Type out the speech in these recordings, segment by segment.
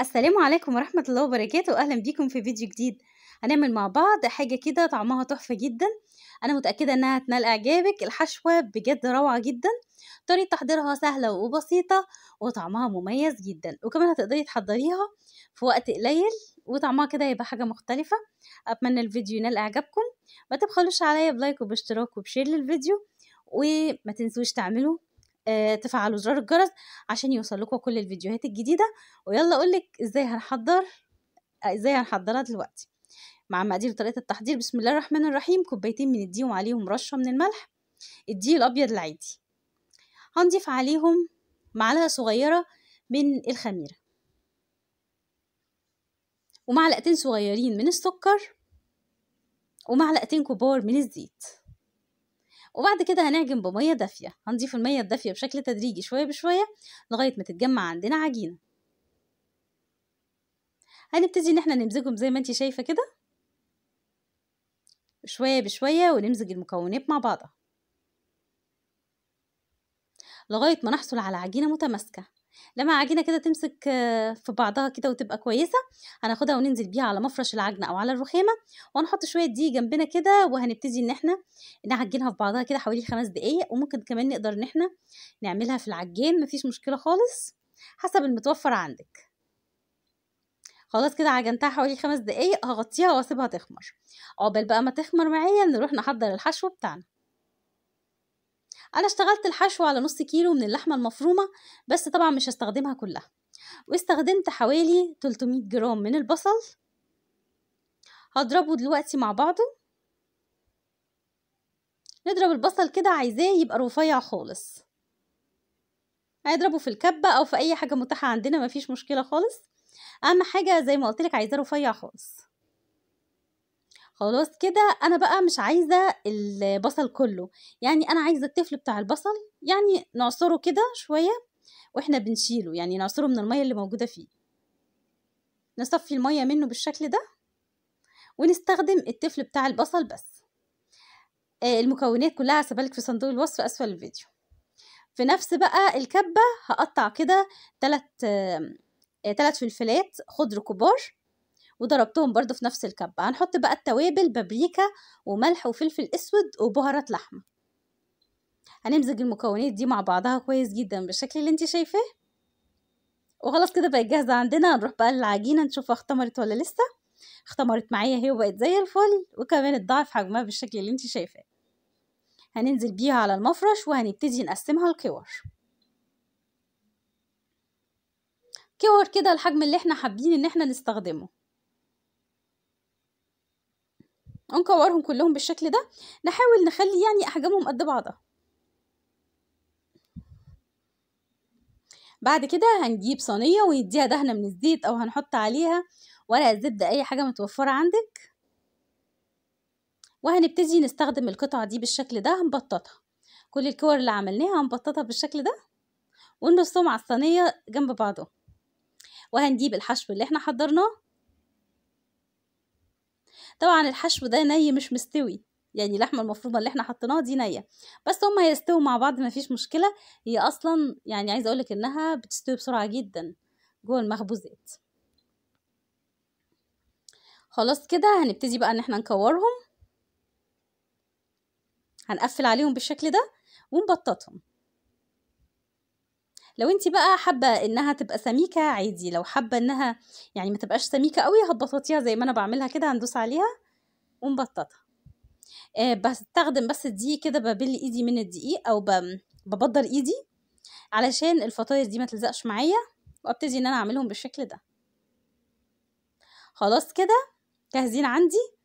السلام عليكم ورحمة الله وبركاته أهلا بيكم في فيديو جديد هنعمل مع بعض حاجة كده طعمها تحفة جدا أنا متأكدة أنها تنال إعجابك الحشوة بجد روعة جدا طريقة تحضيرها سهلة وبسيطة وطعمها مميز جدا وكمان هتقدري تحضريها في وقت قليل وطعمها كده هيبقى حاجة مختلفة أتمنى الفيديو ينال إعجابكم ما تبخلوش عليا بلايك وباشتراك وبشير للفيديو وما تنسوش تعملوا آه، تفعلوا زرار الجرس عشان يوصل لكم كل الفيديوهات الجديدة ويلا أقولك إزاي هنحضر آه، إزاي هنحضرها دلوقتي مع مقادير طريقة التحضير بسم الله الرحمن الرحيم كوبايتين من الدقيق وعليهم رشة من الملح الدقيق الأبيض العادي هنضيف عليهم معلقة صغيرة من الخميرة ومعلقتين صغيرين من السكر ومعلقتين كبار من الزيت وبعد كده هنعجن بمية دافية هنضيف المية الدافية بشكل تدريجي شوية بشوية لغاية ما تتجمع عندنا عجينة هنبتدي ان احنا نمزجهم زي ما انت شايفة كده شوية بشوية ونمزج المكونات مع بعضها لغاية ما نحصل على عجينة متماسكة لما عجينه كده تمسك آه، في بعضها كده وتبقى كويسه هناخدها وننزل بيها على مفرش العجنه او على الرخامه وهنحط شويه دي جنبنا كده وهنبتدي ان احنا نعجنها في بعضها كده حوالي خمس دقايق وممكن كمان نقدر ان احنا نعملها في العجان مفيش مشكله خالص حسب المتوفر عندك خلاص كده عجنتها حوالي خمس دقايق هغطيها واسيبها تخمر عقبال بقى ما تخمر معايا نروح نحضر الحشو بتاعنا انا اشتغلت الحشو على نص كيلو من اللحمه المفرومه بس طبعا مش هستخدمها كلها واستخدمت حوالي 300 جرام من البصل هضربه دلوقتي مع بعضه نضرب البصل كده عايزاه يبقى رفيع خالص هيضربه في الكبة او في اي حاجة متاحة عندنا مفيش مشكلة خالص اهم حاجة زي ما قلتلك عايزاه رفيع خالص خلاص كده انا بقى مش عايزه البصل كله يعني انا عايزه التفل بتاع البصل يعني نعصره كده شويه واحنا بنشيله يعني نعصره من الميه اللي موجوده فيه نصفي الميه منه بالشكل ده ونستخدم التفل بتاع البصل بس آه، المكونات كلها هسيبها في صندوق الوصف اسفل الفيديو في نفس بقى الكبه هقطع كده تلت آه, آه، فلفلات خضر كبار وضربتهم برضو في نفس الكبة هنحط بقى التوابل بابريكا وملح وفلفل اسود وبهارات لحمة هنمزج المكونات دي مع بعضها كويس جدا بالشكل اللي انت شايفاه وخلاص كده بقت جاهزة عندنا هنروح بقى للعجينة نشوفها اختمرت ولا لسه اختمرت معايا هي وبقت زي الفل وكمان اتضاعف حجمها بالشكل اللي انت شايفاه هننزل بيها على المفرش وهنبتدي نقسمها لكور كور كده الحجم اللي احنا حابين ان احنا نستخدمه هنكورهم كلهم بالشكل ده نحاول نخلي يعني احجامهم قد بعضها بعد كده هنجيب صينيه ونديها دهنه من الزيت او هنحط عليها ورقه زبده اي حاجه متوفره عندك وهنبتدي نستخدم القطعه دي بالشكل ده هنبططها كل الكور اللي عملناها هنبططها بالشكل ده ونرصهم على الصينيه جنب بعضهم وهنجيب الحشو اللي احنا حضرناه طبعا الحشو ده ني مش مستوي يعني اللحمه المفرومه اللي احنا حطيناها دي نيه بس هما هيستووا مع بعض مفيش مشكله هي اصلا يعني عايزه اقولك انها بتستوي بسرعه جدا جوه المخبوزات خلاص كده هنبتدي بقى ان احنا نكورهم هنقفل عليهم بالشكل ده ونبططهم لو انت بقى حابه انها تبقى سميكه عادي لو حابه انها يعني ما تبقاش سميكه قوي هتبسطيها زي ما انا بعملها كده هندوس عليها ونبططها آه بستخدم بس الدقيق كده ببل ايدي من الدقيق او ببدر ايدي علشان الفطاير دي ما تلزقش معايا وابتدي ان انا اعملهم بالشكل ده خلاص كده جاهزين عندي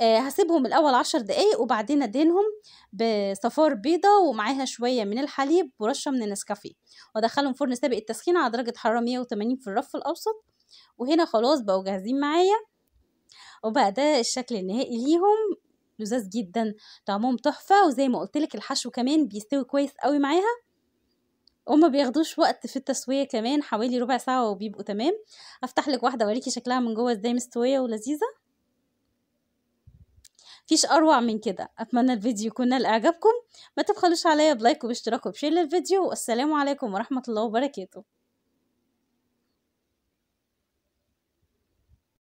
آه، هسيبهم الاول عشر دقايق وبعدين ادهنهم بصفار بيضه ومعاها شويه من الحليب ورشه من النسكافيه وادخلهم فرن سابق التسخين على درجه حراره 180 في الرف الاوسط وهنا خلاص بقوا جاهزين معايا وبقى ده الشكل النهائي ليهم لذاذ جدا طعمهم تحفه وزي ما قلت لك الحشو كمان بيستوي كويس قوي معاها وما بياخدوش وقت في التسويه كمان حوالي ربع ساعه وبيبقوا تمام افتح لك واحده اوريكي شكلها من جوه ازاي مستويه ولذيذه فيش اروع من كده اتمنى الفيديو يكون نال اعجابكم ما تبخلوش عليا بلايك وباشتراك وبشير للفيديو والسلام عليكم ورحمه الله وبركاته